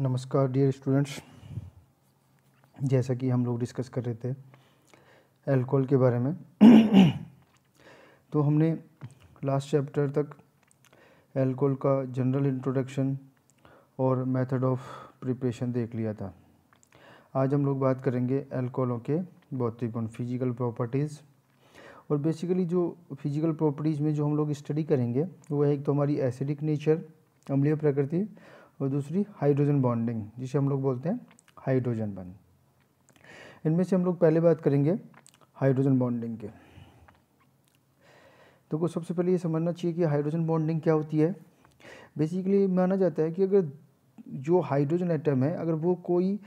नमस्कार dear students जैसा कि हम लोग डिस्कस कर रहे थे अल्कोहल के बारे में तो हमने लास्ट चैप्टर तक अल्कोहल का जनरल इंट्रोडक्शन और मेथड ऑफ प्रिपरेशन देख लिया था आज हम लोग बात करेंगे अल्कोहलों के भौतिक गुण फिजिकल प्रॉपर्टीज़ और बेसिकली जो फिजिकल प्रॉपर्टीज़ में जो हम लोग स्टडी करेंगे वो है एक तो हमारी एसिडिक नेचर अम्लीय प्रकृति और दूसरी हाइड्रोजन बॉन्डिंग जिसे हम लोग बोलते हैं हाइड्रोजन बन इनमें से हम लोग पहले बात करेंगे हाइड्रोजन बॉन्डिंग के तो को सबसे पहले ये समझना चाहिए कि हाइड्रोजन बॉन्डिंग क्या होती है बेसिकली माना जाता है कि अगर जो हाइड्रोजन एटम है अगर वो कोई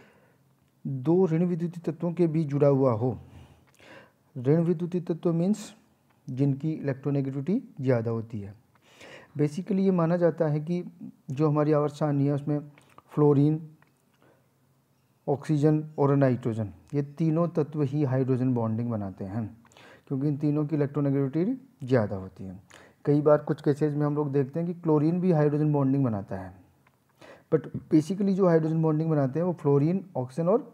दो ऋण विद्युतीय तत्वों के बीच जुड़ा हुआ हो ऋण विद्युतीय तत्व मीन्स जिनकी इलेक्ट्रोनेगेटिविटी ज़्यादा होती है बेसिकली ये माना जाता है कि जो हमारी आवर सारणी है उसमें फ्लोरीन ऑक्सीजन और नाइट्रोजन ये तीनों तत्व ही हाइड्रोजन बॉन्डिंग बनाते हैं क्योंकि इन तीनों की इलेक्ट्रोनेगेटिविटी ज़्यादा होती है कई बार कुछ केसेज में हम लोग देखते हैं कि क्लोरीन भी हाइड्रोजन बॉन्डिंग बनाता है बट बेसिकली जो हाइड्रोजन बॉन्डिंग बनाते हैं वो फ्लोरीन ऑक्सीजन और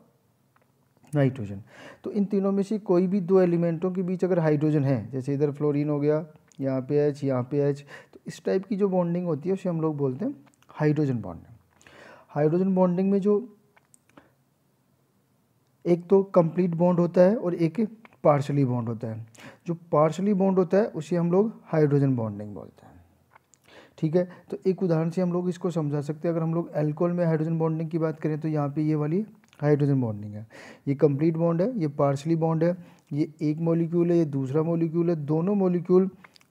नाइट्रोजन तो इन तीनों में से कोई भी दो एलिमेंटों के बीच अगर हाइड्रोजन है जैसे इधर फ्लोरीन हो गया यहाँ पे एच यहाँ पे एच तो इस टाइप की जो बॉन्डिंग होती है उसे हम लोग बोलते हैं हाइड्रोजन बॉन्डिंग हाइड्रोजन बॉन्डिंग में जो एक तो कंप्लीट बॉन्ड होता है और एक पार्शली बॉन्ड होता है जो पार्शली बॉन्ड होता है उसे हम लोग हाइड्रोजन बॉन्डिंग बोलते हैं ठीक है तो एक उदाहरण से हम लोग इसको समझा सकते हैं अगर हम लोग एल्कोहल में हाइड्रोजन बॉन्डिंग की बात करें तो यहाँ पे ये वाली हाइड्रोजन बॉन्डिंग है ये कंप्लीट बॉन्ड है ये पार्शली बॉन्ड है ये एक मॉलिक्यूल है ये दूसरा मॉलिक्यूल है दोनों मॉलिक्यूल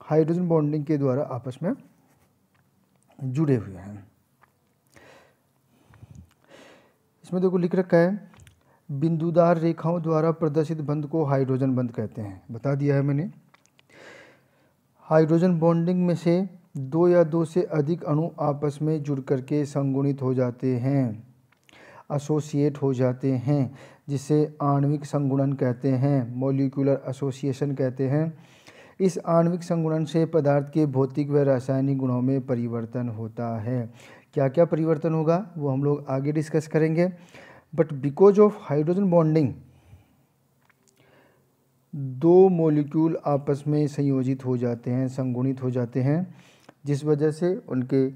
हाइड्रोजन बॉन्डिंग के द्वारा आपस में जुड़े हुए हैं इसमें देखो लिख रखा है बिंदुदार रेखाओं द्वारा प्रदर्शित बंध को हाइड्रोजन बंद कहते हैं बता दिया है मैंने हाइड्रोजन बॉन्डिंग में से दो या दो से अधिक अणु आपस में जुड़ करके संगुणित हो जाते हैं एसोसिएट हो जाते हैं जिसे आणविक संगुणन कहते हैं मोलिकुलर एसोसिएशन कहते हैं इस आणविक संगुणन से पदार्थ के भौतिक व रासायनिक गुणों में परिवर्तन होता है क्या क्या परिवर्तन होगा वो हम लोग आगे डिस्कस करेंगे but because of hydrogen bonding दो मॉलिक्यूल आपस में संयोजित हो जाते हैं संगुणित हो जाते हैं जिस वजह से उनके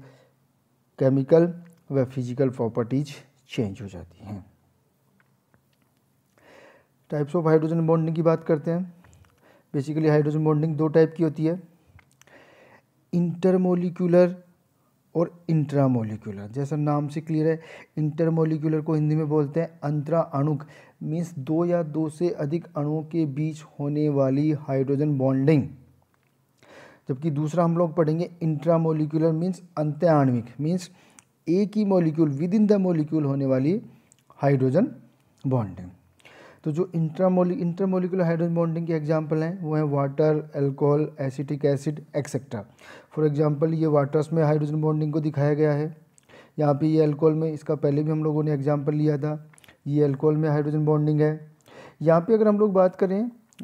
केमिकल व फिजिकल प्रॉपर्टीज चेंज हो जाती हैं टाइप्स ऑफ हाइड्रोजन बॉन्डिंग की बात करते हैं बेसिकली हाइड्रोजन बॉन्डिंग दो टाइप की होती है इंटरमोलिकुलर और इंट्रामोलिकुलर जैसा नाम से क्लियर है इंटरमोलिकुलर को हिंदी में बोलते हैं अंतरा अणुक मीन्स दो या दो से अधिक अणुओं के बीच होने वाली हाइड्रोजन बॉन्डिंग जबकि दूसरा हम लोग पढ़ेंगे इंट्रामोलिकुलर मीन्स अंत्याण्विक मीन्स एक ही molecule within the molecule होने वाली हाइड्रोजन बॉन्डिंग तो जो इंट्रामोली इंटरमोलिकुलर हाइड्रोजन बॉन्डिंग के एग्जाम्पल हैं वो हैं water alcohol acetic acid etcetera for example ये वाटर्स में हाइड्रोजन बॉन्डिंग को दिखाया गया है यहाँ पे ये एल्कोहल में इसका पहले भी हम लोगों ने एग्जाम्पल लिया था ये एल्कोहल में हाइड्रोजन बॉन्डिंग है यहाँ पे अगर हम लोग बात करें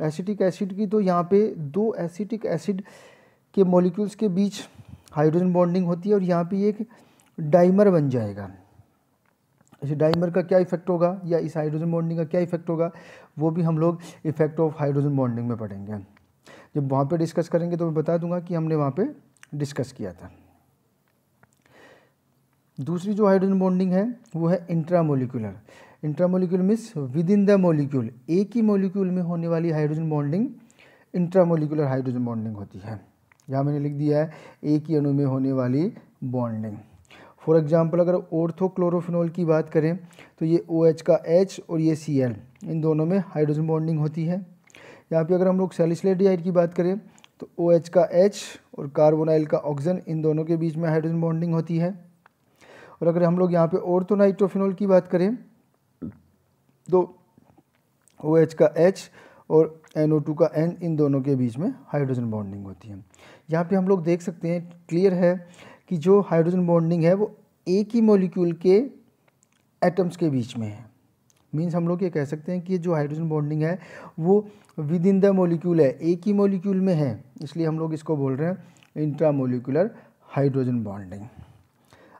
एसिटिक एसिड की तो यहाँ पर दो एसिटिक एसिड के मोलिक्यूल्स के बीच हाइड्रोजन बॉन्डिंग होती है और यहाँ पे एक डाइमर बन जाएगा इस डाइमर का क्या इफेक्ट होगा या इस हाइड्रोजन बॉन्डिंग का क्या इफेक्ट होगा वो भी हम लोग इफेक्ट ऑफ हाइड्रोजन बॉन्डिंग में पढ़ेंगे जब वहाँ पे डिस्कस करेंगे तो मैं बता दूंगा कि हमने वहाँ पे डिस्कस किया था दूसरी जो हाइड्रोजन बॉन्डिंग है वो है intramolecular intramolecule means within the molecule एक ही मोलिक्यूल में होने वाली hydrogen bonding intramolecular hydrogen bonding होती है यहाँ मैंने लिख दिया है एक ही अणु में होने वाली बॉन्डिंग फॉर एग्ज़ाम्पल अगर ओर्थोक्लोरोफिनॉल की बात करें तो ये ओ OH का एच और ये सी एल इन दोनों में हाइड्रोजन बॉन्डिंग होती है यहाँ पे अगर हम लोग सेलिसलेडिहाइड की बात करें तो ओ OH का एच और कार्बोनाइल का ऑक्सीजन इन दोनों के बीच में हाइड्रोजन बॉन्डिंग होती है और अगर हम लोग यहाँ पे ओर्थोनाइट्रोफिनॉल की बात करें तो ओ OH का एच और NO2 का N इन दोनों के बीच में हाइड्रोजन बॉन्डिंग होती है यहाँ पे हम लोग देख सकते हैं क्लियर है कि जो हाइड्रोजन बॉन्डिंग है वो एक ही मॉलिक्यूल के एटम्स के बीच में है मीन्स हम लोग ये कह सकते हैं कि जो हाइड्रोजन बॉन्डिंग है वो विद इन द मोलिक्यूल है एक ही मोलिक्यूल में है इसलिए हम लोग इसको बोल रहे हैं इंट्रा मोलिकुलर हाइड्रोजन बॉन्डिंग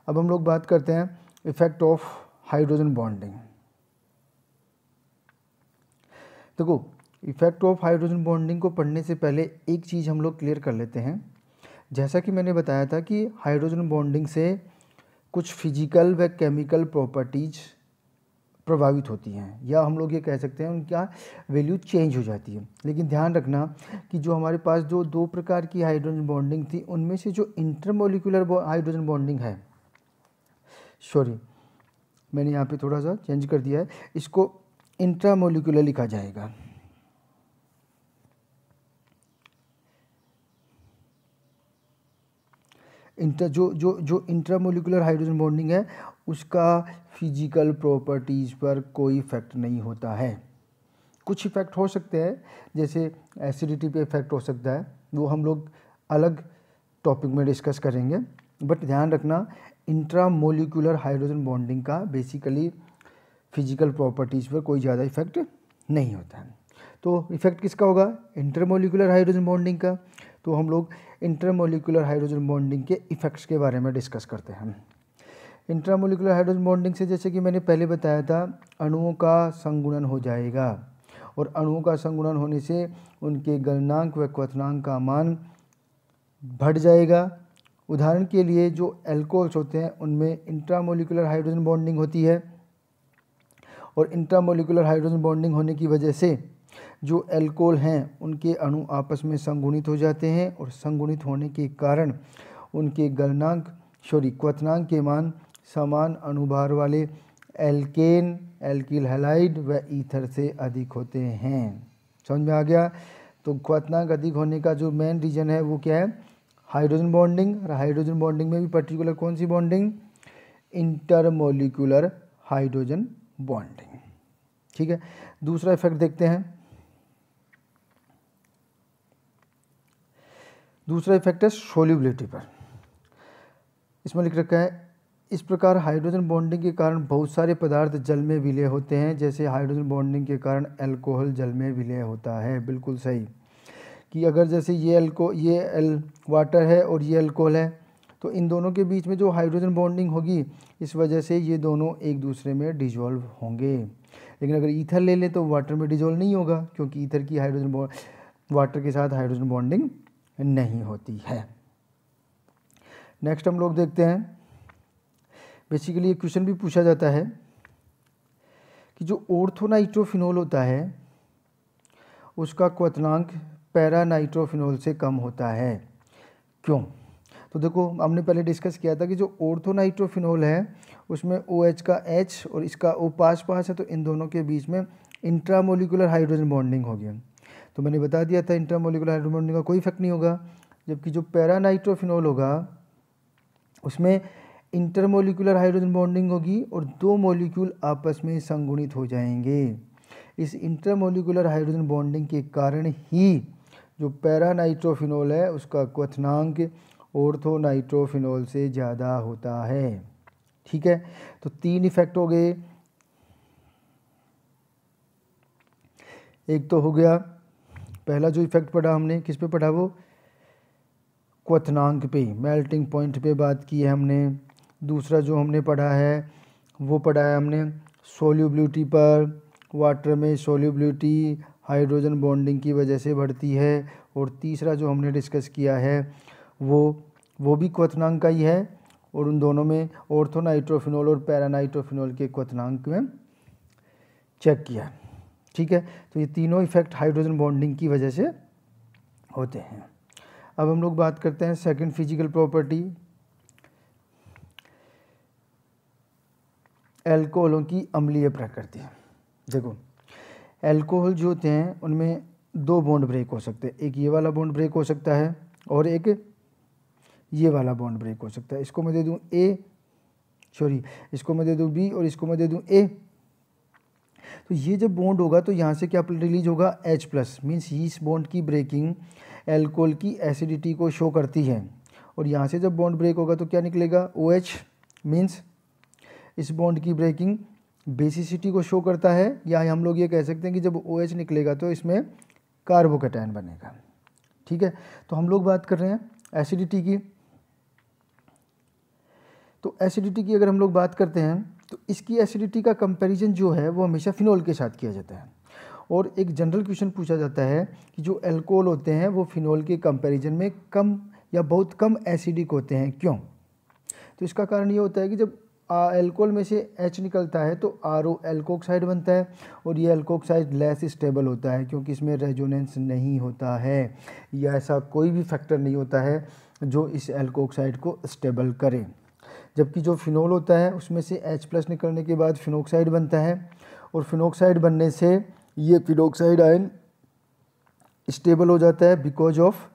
अब हम लोग बात करते हैं इफेक्ट ऑफ हाइड्रोजन बॉन्डिंग देखो इफेक्ट ऑफ हाइड्रोजन बॉन्डिंग को पढ़ने से पहले एक चीज़ हम लोग क्लियर कर लेते हैं जैसा कि मैंने बताया था कि हाइड्रोजन बॉन्डिंग से कुछ फिजिकल व केमिकल प्रॉपर्टीज प्रभावित होती हैं या हम लोग ये कह सकते हैं उनका वैल्यू चेंज हो जाती है लेकिन ध्यान रखना कि जो हमारे पास जो दो प्रकार की हाइड्रोजन बॉन्डिंग थी उनमें से जो इंटरमोलिकुलर हाइड्रोजन बॉन्डिंग है सॉरी मैंने यहाँ पे थोड़ा सा चेंज कर दिया है इसको इंट्रामोलिकुलर लिखा जाएगा इंटर जो जो जो इंट्रामोलिकुलर हाइड्रोजन बॉन्डिंग है उसका फिजिकल प्रॉपर्टीज़ पर कोई इफ़ेक्ट नहीं होता है कुछ इफ़ेक्ट हो सकते हैं जैसे एसिडिटी पे इफ़ेक्ट हो सकता है वो हम लोग अलग टॉपिक में डिस्कस करेंगे बट ध्यान रखना इंट्रामोलिकुलर हाइड्रोजन बॉन्डिंग का बेसिकली फिजिकल प्रॉपर्टीज़ पर कोई ज़्यादा इफ़ेक्ट नहीं होता है तो इफ़ेक्ट किसका होगा इंटरमोलिकुलर हाइड्रोजन बॉन्डिंग का तो हम लोग इंटरमोलिकुलर हाइड्रोजन बॉन्डिंग के इफ़ेक्ट्स के बारे में डिस्कस करते हैं इंट्रामोलिकुलर हाइड्रोजन बॉन्डिंग से जैसे कि मैंने पहले बताया था अणुओं का संगुणन हो जाएगा और अणुओं का संगुणन होने से उनके गलनांक व क्वनांक का मान बढ़ जाएगा उदाहरण के लिए जो एल्कोल्स होते हैं उनमें इंट्रामोलिकुलर हाइड्रोजन बॉन्डिंग होती है और इंट्रामोलिकुलर हाइड्रोजन बॉन्डिंग होने की वजह से जो एल्कोल हैं उनके अणु आपस में संगुणित हो जाते हैं और संगुणित होने के कारण उनके गलनांक सॉरी क्वनांक के मान समान अनुभार वाले एल्केन एल्किल हेलाइड व ईथर से अधिक होते हैं समझ में आ गया तो क्वनांक अधिक होने का जो मेन रीज़न है वो क्या है हाइड्रोजन बॉन्डिंग और हाइड्रोजन बॉन्डिंग में भी पर्टिकुलर कौन सी बॉन्डिंग इंटरमोलिकुलर हाइड्रोजन बॉन्डिंग ठीक है दूसरा इफेक्ट देखते हैं दूसरा इफेक्ट है सोल्यूबिलिटी पर इसमें लिख रखा है इस प्रकार हाइड्रोजन बॉन्डिंग के कारण बहुत सारे पदार्थ जल में विलय होते हैं जैसे हाइड्रोजन बॉन्डिंग के कारण एल्कोहल जल में विलय होता है बिल्कुल सही कि अगर जैसे ये एल्को ये एल वाटर है और ये अल्कोहल है तो इन दोनों के बीच में जो हाइड्रोजन बॉन्डिंग होगी इस वजह से ये दोनों एक दूसरे में डिजोल्व होंगे लेकिन अगर ईथर ले लें तो वाटर में डिजोल्व नहीं होगा क्योंकि ईथर की हाइड्रोजन वाटर के साथ हाइड्रोजन बॉन्डिंग नहीं होती है नेक्स्ट हम लोग देखते हैं बेसिकली ये क्वेश्चन भी पूछा जाता है कि जो ओर्थोनाइट्रोफिनोल होता है उसका क्वनांक पैरानाइट्रोफिनोल से कम होता है क्यों तो देखो हमने पहले डिस्कस किया था कि जो ओर्थोनाइट्रोफिनोल है उसमें ओ OH का एच और इसका ओ पास पास है तो इन दोनों के बीच में इंट्रामोलिकुलर हाइड्रोजन बॉन्डिंग होगी तो मैंने बता दिया था इंटरमोलिकुलर हाइड्रोबॉन्डिंग का कोई इफेक्ट नहीं होगा जबकि जो पैरानाइट्रोफिनोल होगा उसमें इंटरमोलिकुलर हाइड्रोजन बॉन्डिंग होगी और दो मॉलिक्यूल आपस में संगुणित हो जाएंगे इस इंटरमोलिकुलर हाइड्रोजन बॉन्डिंग के कारण ही जो पैरानाइट्रोफिनोल है उसका क्वथनांक ओर्थोनाइट्रोफिनोल से ज़्यादा होता है ठीक है तो तीन इफेक्ट हो गए एक तो हो गया पहला जो इफ़ेक्ट पढ़ा हमने किस पे पढ़ा वो क्वथनांक पे मेल्टिंग पॉइंट पे बात की है हमने दूसरा जो हमने पढ़ा है वो पढ़ा है हमने सोल्यूबिलिटी पर वाटर में सोल्यूबिलिटी हाइड्रोजन बॉन्डिंग की वजह से बढ़ती है और तीसरा जो हमने डिस्कस किया है वो वो भी क्वथनांक का ही है और उन दोनों में ऑर्थोनाइट्रोफिनोल और पैरानाइट्रोफिनोल के क्वथनांक में चेक किया ठीक है तो ये तीनों इफेक्ट हाइड्रोजन बॉन्डिंग की वजह से होते हैं अब हम लोग बात करते हैं सेकंड फिजिकल प्रॉपर्टी एल्कोहलों की अम्लीय प्रकृति देखो एल्कोहल जो होते हैं उनमें दो बॉन्ड ब्रेक हो सकते हैं एक ये वाला बॉन्ड ब्रेक हो सकता है और एक ये वाला बॉन्ड ब्रेक हो सकता है इसको मैं दे दूँ ए सॉरी इसको मैं दे दूँ बी और इसको मैं दे दूँ ए तो ये जब बॉन्ड होगा तो यहाँ से क्या रिलीज होगा एच प्लस मीन्स इस बॉन्ड की ब्रेकिंग एल्कोल की एसिडिटी को शो करती है और यहाँ से जब बॉन्ड ब्रेक होगा तो क्या निकलेगा ओ एच मीन्स इस बॉन्ड की ब्रेकिंग बेसिसिटी को शो करता है या हम लोग ये कह सकते हैं कि जब ओ OH निकलेगा तो इसमें कार्बोकेटाइन बनेगा ठीक है तो हम लोग बात कर रहे हैं एसिडिटी की तो एसिडिटी की अगर हम लोग बात करते हैं इसकी एसिडिटी का कंपैरिजन जो है वो हमेशा फिनोल के साथ किया जाता है और एक जनरल क्वेश्चन पूछा जाता है कि जो एल्कोहल होते हैं वो फिनोल के कंपैरिजन में कम या बहुत कम एसिडिक होते हैं क्यों तो इसका कारण ये होता है कि जब एल्कोहल में से एच निकलता है तो आर ओ एल्कोक्साइड बनता है और ये एल्कोक्साइड लेस स्टेबल होता है क्योंकि इसमें रेजोनेंस नहीं होता है या ऐसा कोई भी फैक्टर नहीं होता है जो इस एल्कोक्साइड को स्टेबल करें जबकि जो फिनोल होता है उसमें से एच प्लस निकलने के बाद फिनोक्साइड बनता है और फिनोक्साइड बनने से ये फिनोक्साइड आयन स्टेबल हो जाता है बिकॉज ऑफ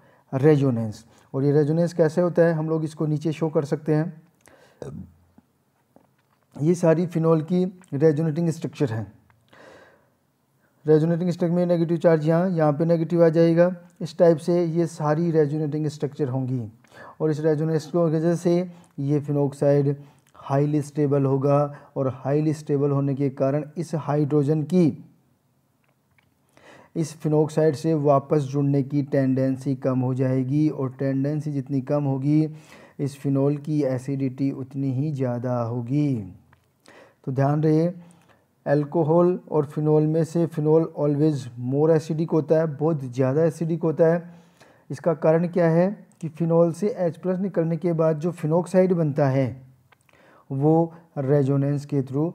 रेजोनेंस और ये रेजोनेंस कैसे होता है हम लोग इसको नीचे शो कर सकते हैं ये सारी फिनोल की रेजोनेटिंग स्ट्रक्चर है रेजोनेटिंग स्ट्रक्चर में नेगेटिव चार्ज यहाँ यहाँ पे नेगेटिव आ जाएगा इस टाइप से ये सारी रेजोनेटिंग स्ट्रक्चर होंगी और इस रेजोनेंस की वजह से ये फिनोक्साइड हाईली स्टेबल होगा और हाईली स्टेबल होने के कारण इस हाइड्रोजन की इस फिनोक्साइड से वापस जुड़ने की टेंडेंसी कम हो जाएगी और टेंडेंसी जितनी कम होगी इस फिनोल की एसिडिटी उतनी ही ज़्यादा होगी तो ध्यान रहे अल्कोहल और फिनोल में से फिनोल ऑलवेज़ मोर एसिडिक होता है बहुत ज़्यादा एसिडिक होता है इसका कारण क्या है कि फ़िनॉल से एच प्लस निकलने के बाद जो फिनोक्साइड बनता है वो रेजोनेंस के थ्रू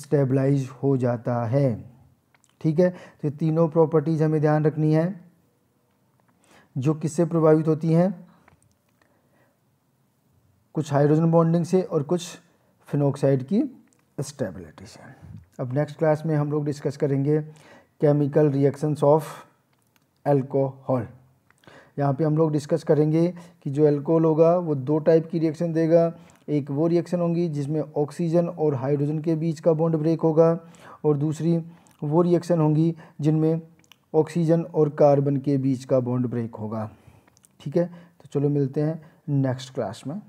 स्टेबलाइज हो जाता है ठीक है तो तीनों प्रॉपर्टीज़ हमें ध्यान रखनी है जो किससे प्रभावित होती हैं कुछ हाइड्रोजन बॉन्डिंग से और कुछ फिनोक्साइड की स्टेबिलिटी से अब नेक्स्ट क्लास में हम लोग डिस्कस करेंगे केमिकल रिएक्शंस ऑफ एल्कोहल यहाँ पे हम लोग डिस्कस करेंगे कि जो एल्कोहल होगा वो दो टाइप की रिएक्शन देगा एक वो रिएक्शन होगी जिसमें ऑक्सीजन और हाइड्रोजन के बीच का बॉन्ड ब्रेक होगा और दूसरी वो रिएक्शन होंगी जिनमें ऑक्सीजन और कार्बन के बीच का बॉन्ड ब्रेक होगा ठीक है तो चलो मिलते हैं नेक्स्ट क्लास में